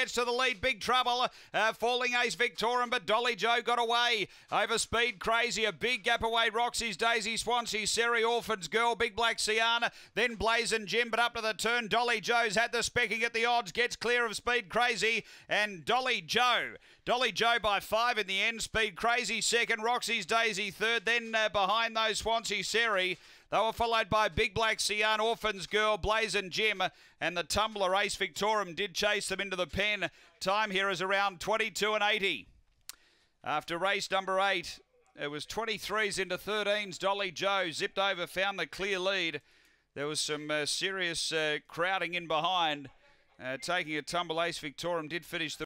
gets to the lead. Big trouble. Uh, falling Ace Victorian, but Dolly Joe got away. Over Speed Crazy. A big gap away. Roxy's Daisy Swansea. Siri Orphans Girl. Big Black Siana. Then Blazing Jim. But up to the turn. Dolly Joe's had the specking at the odds. Gets clear of Speed Crazy. And Dolly Joe. Dolly Joe by five in the end. Speed Crazy second. Roxy's Daisy third. Then uh, behind those Swansea Siri. They were followed by Big Black Sian, Orphans Girl, Blazing Jim, and the Tumbler Ace Victorum did chase them into the pen. Time here is around 22 and 80. After race number eight, it was 23s into 13s. Dolly Joe zipped over, found the clear lead. There was some uh, serious uh, crowding in behind. Uh, taking a tumble, Ace Victorum did finish the